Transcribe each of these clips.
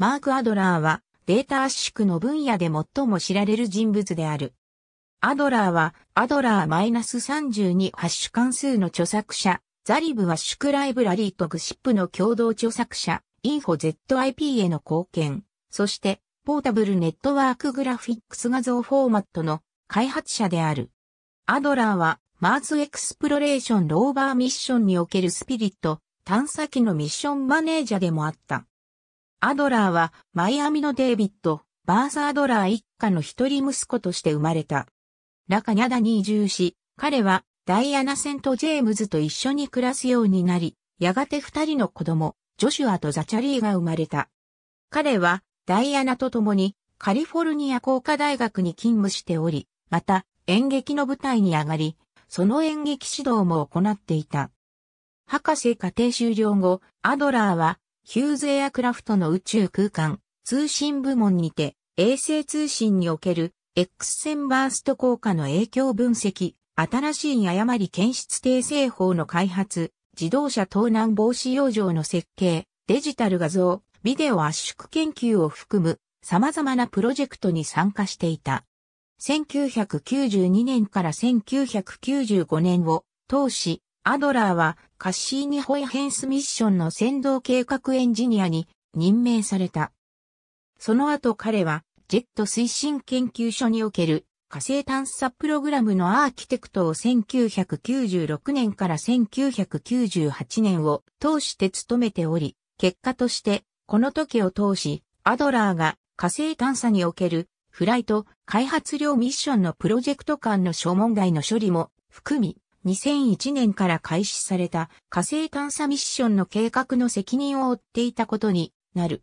マーク・アドラーはデータ圧縮の分野で最も知られる人物である。アドラーは、アドラー -32 ハッシュ関数の著作者、ザリブ圧縮ライブラリーとグシップの共同著作者、インフォ ZIP への貢献、そして、ポータブルネットワークグラフィックス画像フォーマットの開発者である。アドラーは、マーズエクスプロレーションローバーミッションにおけるスピリット、探査機のミッションマネージャーでもあった。アドラーはマイアミのデイビッド・バーサードラー一家の一人息子として生まれた。ラカニャダに移住し、彼はダイアナ・セント・ジェームズと一緒に暮らすようになり、やがて二人の子供、ジョシュアとザチャリーが生まれた。彼はダイアナと共にカリフォルニア工科大学に勤務しており、また演劇の舞台に上がり、その演劇指導も行っていた。博士課程終了後、アドラーはヒューズエアクラフトの宇宙空間通信部門にて衛星通信における X 線バースト効果の影響分析、新しい誤り検出訂正法の開発、自動車盗難防止養生の設計、デジタル画像、ビデオ圧縮研究を含む様々なプロジェクトに参加していた。1992年から1995年を通し、アドラーはカッシーニホイヘンスミッションの先導計画エンジニアに任命された。その後彼は、ジェット推進研究所における火星探査プログラムのアーキテクトを1996年から1998年を通して務めており、結果としてこの時を通し、アドラーが火星探査におけるフライト開発量ミッションのプロジェクト間の諸問題の処理も含み、2001年から開始された火星探査ミッションの計画の責任を負っていたことになる。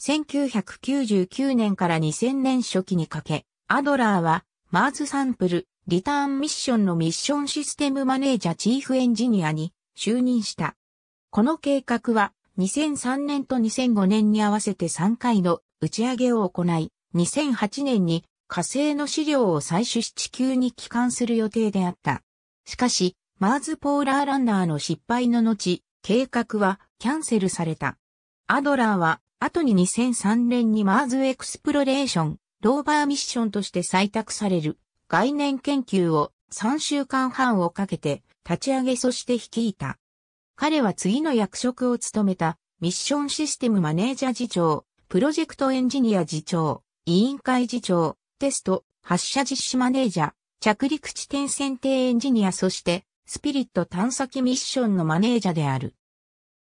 1999年から2000年初期にかけ、アドラーは、マーズサンプル、リターンミッションのミッションシステムマネージャーチーフエンジニアに就任した。この計画は、2003年と2005年に合わせて3回の打ち上げを行い、2008年に火星の資料を採取し地球に帰還する予定であった。しかし、マーズポーラーランナーの失敗の後、計画はキャンセルされた。アドラーは、後に2003年にマーズエクスプロレーション、ローバーミッションとして採択される概念研究を3週間半をかけて立ち上げそして率いた。彼は次の役職を務めたミッションシステムマネージャー次長、プロジェクトエンジニア次長、委員会次長、テスト、発射実施マネージャー、着陸地点選定エンジニアそして、スピリット探査機ミッションのマネージャーである。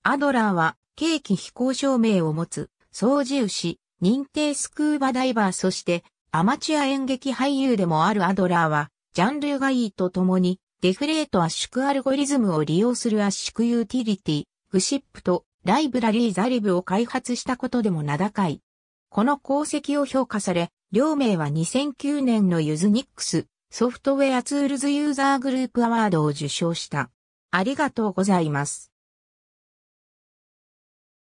アドラーは、景気飛行証明を持つ、操縦士、認定スクーバダイバーそして、アマチュア演劇俳優でもあるアドラーは、ジャンルがいいとともに、デフレート圧縮アルゴリズムを利用する圧縮ユーティリティ、グシップとライブラリーザリブを開発したことでも名高い。この功績を評価され、両名は2009年のユズニックスソフトウェアツールズユーザーグループアワードを受賞した。ありがとうございます。